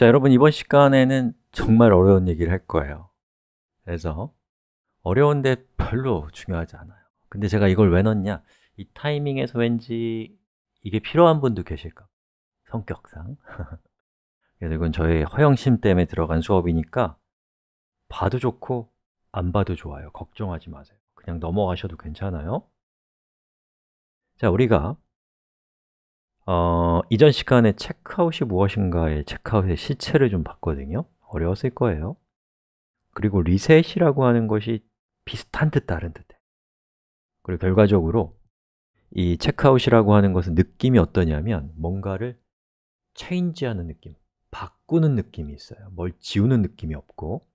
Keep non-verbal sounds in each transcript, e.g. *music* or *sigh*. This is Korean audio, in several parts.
자, 여러분 이번 시간에는 정말 어려운 얘기를 할 거예요 그래서 어려운데 별로 중요하지 않아요 근데 제가 이걸 왜 넣냐 이 타이밍에서 왠지 이게 필요한 분도 계실까 성격상 *laughs* 그래서 이건 저의 허영심 때문에 들어간 수업이니까 봐도 좋고 안 봐도 좋아요 걱정하지 마세요 그냥 넘어가셔도 괜찮아요 자, 우리가 어, 이전 시간에 체크아웃이 무엇인가의 체크아웃의 시체를 좀 봤거든요 어려웠을 거예요 그리고 리셋이라고 하는 것이 비슷한 듯 다른 듯해 그리고 결과적으로 이 체크아웃이라고 하는 것은 느낌이 어떠냐면 뭔가를 체인지하는 느낌, 바꾸는 느낌이 있어요 뭘 지우는 느낌이 없고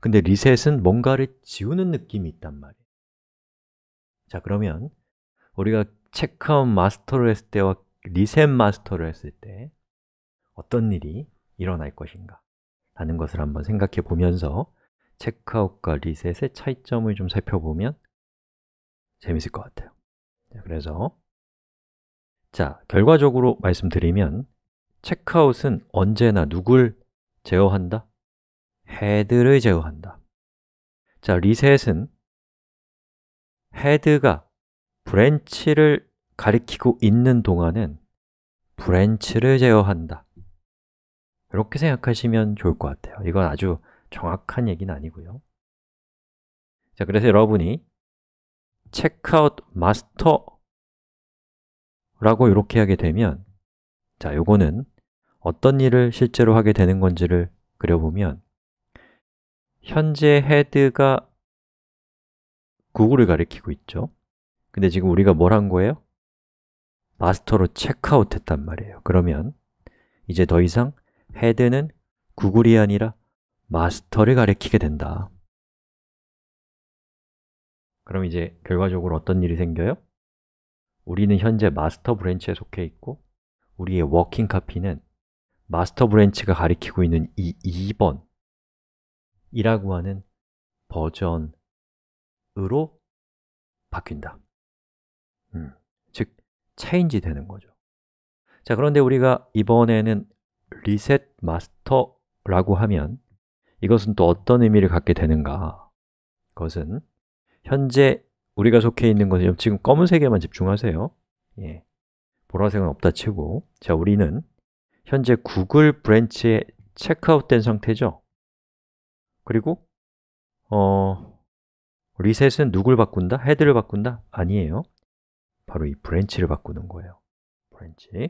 근데 리셋은 뭔가를 지우는 느낌이 있단 말이에요 자, 그러면 우리가 체크아웃 마스터를 했을 때와 리셋 마스터를 했을 때 어떤 일이 일어날 것인가 라는 것을 한번 생각해 보면서 체크아웃과 리셋의 차이점을 좀 살펴보면 재밌을 것 같아요 그래서 자, 결과적으로 말씀드리면 체크아웃은 언제나 누굴 제어한다? 헤드를 제어한다 자, 리셋은 헤드가 브랜치를 가리키고 있는 동안은 브랜치를 제어한다 이렇게 생각하시면 좋을 것 같아요 이건 아주 정확한 얘기는 아니고요 자, 그래서 여러분이 checkout master 라고 이렇게 하게 되면 자, 요거는 어떤 일을 실제로 하게 되는 건지를 그려보면 현재 헤드가 구글을 가리키고 있죠 근데 지금 우리가 뭘 한 거예요? 마스터로 체크아웃 했단 말이에요 그러면 이제 더 이상 헤드는 구글이 아니라 마스터를 가리키게 된다 그럼 이제 결과적으로 어떤 일이 생겨요? 우리는 현재 마스터 브랜치에 속해 있고 우리의 워킹 카피는 마스터 브랜치가 가리키고 있는 이 2번 이라고 하는 버전으로 바뀐다 음. 체인지 되는 거죠 자 그런데 우리가 이번에는 리셋 마스터라고 하면 이것은 또 어떤 의미를 갖게 되는가 그것은 현재 우리가 속해 있는 것은 지금 검은색에만 집중하세요 예. 보라색은 없다 치고 자 우리는 현재 구글 브랜치에 체크아웃된 상태죠 그리고 어, 리셋은 누굴 바꾼다? 헤드를 바꾼다? 아니에요 바로 이 브랜치를 바꾸는 거예요 브랜치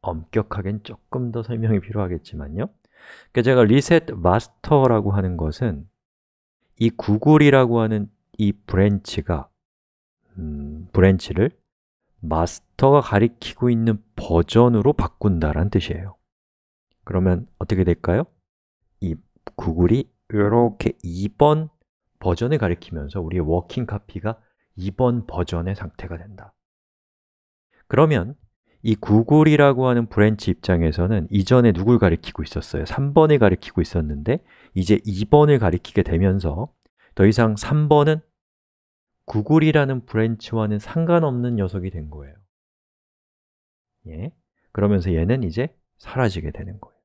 엄격하게는 조금 더 설명이 필요하겠지만요 그러니까 제가 리셋 마스터라고 하는 것은 이 구글이라고 하는 이 브랜치가 음, 브랜치를 마스터가 가리키고 있는 버전으로 바꾼다라는 뜻이에요 그러면 어떻게 될까요? 이 구글이 이렇게 2번 버전을 가리키면서 우리의 워킹 카피가 2번 버전의 상태가 된다 그러면 이 구글이라고 하는 브랜치 입장에서는 이전에 누굴 가리키고 있었어요? 3번을 가리키고 있었는데 이제 2번을 가리키게 되면서 더 이상 3번은 구글이라는 브랜치와는 상관없는 녀석이 된 거예요 예, 그러면서 얘는 이제 사라지게 되는 거예요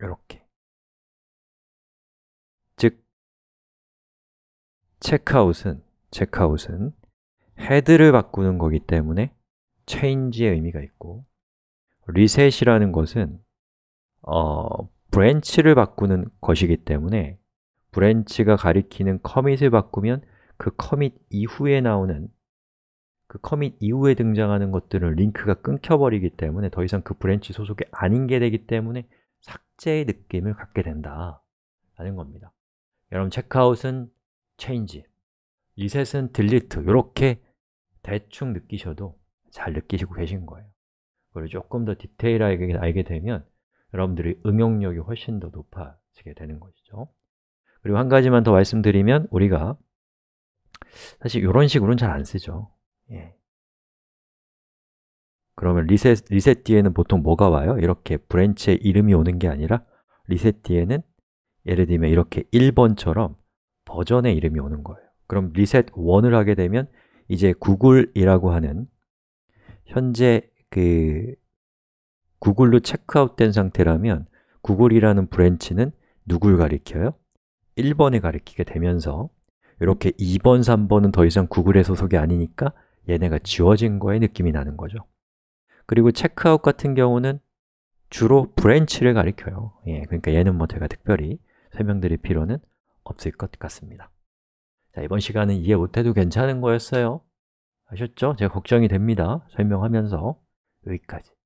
이렇게 체크아웃은 체크아웃은 헤드를 바꾸는 거기 때문에 change의 의미가 있고 리셋이라는 것은 어, 브랜치를 바꾸는 것이기 때문에 브랜치가 가리키는 커밋을 바꾸면 그 커밋 이후에 나오는 그 커밋 이후에 등장하는 것들은 링크가 끊겨버리기 때문에 더 이상 그 브랜치 소속이 아닌 게 되기 때문에 삭제의 느낌을 갖게 된다 라는 겁니다 여러분 체크아웃은 change, 이 셋은 delete 이렇게 대충 느끼셔도 잘 느끼시고 계신 거예요 그리고 조금 더 디테일하게 알게 되면 여러분들의 응용력이 훨씬 더 높아지게 되는 것이죠 그리고 한 가지만 더 말씀드리면 우리가 사실 이런 식으로는 잘 안 쓰죠 예. 그러면 리셋, 리셋 뒤에는 보통 뭐가 와요? 이렇게 브랜치의 이름이 오는 게 아니라 리셋 뒤에는 예를 들면 이렇게 1번처럼 버전의 이름이 오는 거예요 그럼 리셋 1을 하게 되면 이제 구글이라고 하는 현재 그 구글로 체크아웃된 상태라면 구글이라는 브랜치는 누굴 가리켜요? 1번에 가리키게 되면서 이렇게 2번, 3번은 더 이상 구글의 소속이 아니니까 얘네가 지워진 거의 느낌이 나는 거죠 그리고 체크아웃 같은 경우는 주로 브랜치를 가리켜요 예, 그러니까 얘는 뭐 제가 특별히 설명드릴 필요는 없을 것 같습니다 자, 이번 시간은 이해 못해도 괜찮은 거였어요 아셨죠? 제가 걱정이 됩니다 설명하면서 여기까지